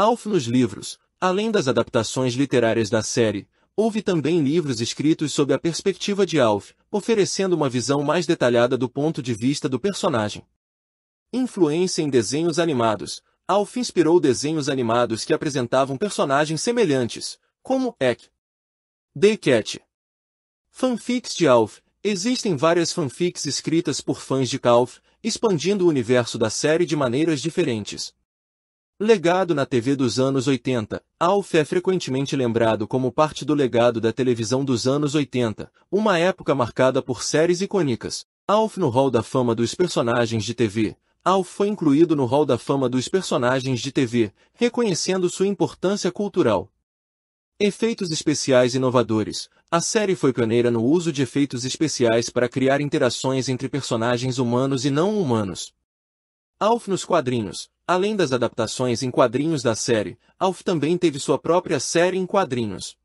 Alf nos livros, além das adaptações literárias da série, houve também livros escritos sob a perspectiva de Alf, oferecendo uma visão mais detalhada do ponto de vista do personagem. Influência em desenhos animados. Alf inspirou desenhos animados que apresentavam personagens semelhantes, como Ek. The Cat. Fanfics de Alf. Existem várias fanfics escritas por fãs de Calf, expandindo o universo da série de maneiras diferentes. Legado na TV dos anos 80. Alf é frequentemente lembrado como parte do legado da televisão dos anos 80, uma época marcada por séries icônicas. Alf no Hall da Fama dos Personagens de TV. Alf foi incluído no Hall da Fama dos Personagens de TV, reconhecendo sua importância cultural. Efeitos especiais inovadores. A série foi pioneira no uso de efeitos especiais para criar interações entre personagens humanos e não humanos. Alf nos quadrinhos. Além das adaptações em quadrinhos da série, Alf também teve sua própria série em quadrinhos.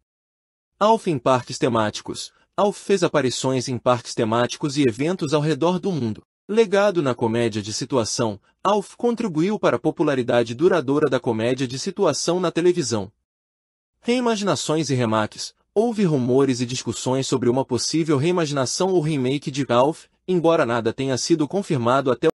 Alf em parques temáticos. Alf fez aparições em parques temáticos e eventos ao redor do mundo. Legado na comédia de situação, Alf contribuiu para a popularidade duradoura da comédia de situação na televisão. Reimaginações e remakes. Houve rumores e discussões sobre uma possível reimaginação ou remake de Alf, embora nada tenha sido confirmado até